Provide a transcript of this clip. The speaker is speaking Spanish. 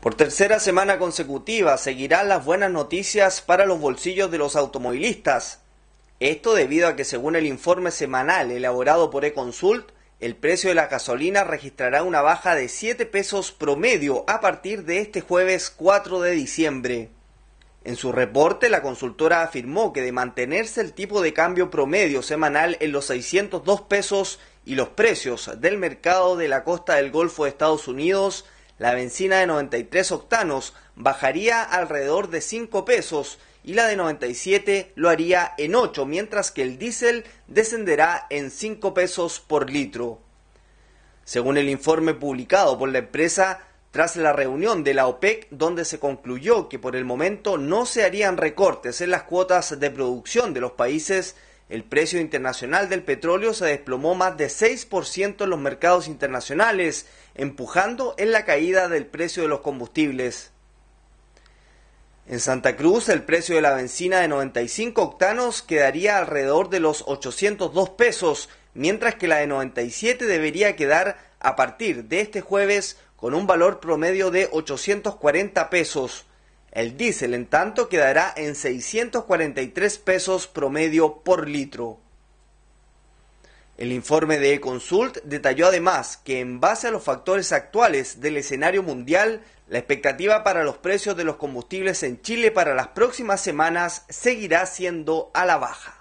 Por tercera semana consecutiva seguirán las buenas noticias para los bolsillos de los automovilistas. Esto debido a que según el informe semanal elaborado por eConsult, el precio de la gasolina registrará una baja de 7 pesos promedio a partir de este jueves 4 de diciembre. En su reporte, la consultora afirmó que de mantenerse el tipo de cambio promedio semanal en los 602 pesos y los precios del mercado de la costa del Golfo de Estados Unidos, la benzina de 93 octanos bajaría alrededor de 5 pesos y la de 97 lo haría en 8, mientras que el diésel descenderá en 5 pesos por litro. Según el informe publicado por la empresa, tras la reunión de la OPEC, donde se concluyó que por el momento no se harían recortes en las cuotas de producción de los países el precio internacional del petróleo se desplomó más de 6% en los mercados internacionales, empujando en la caída del precio de los combustibles. En Santa Cruz, el precio de la benzina de 95 octanos quedaría alrededor de los 802 pesos, mientras que la de 97 debería quedar a partir de este jueves con un valor promedio de 840 pesos. El diésel, en tanto, quedará en 643 pesos promedio por litro. El informe de E-Consult detalló además que en base a los factores actuales del escenario mundial, la expectativa para los precios de los combustibles en Chile para las próximas semanas seguirá siendo a la baja.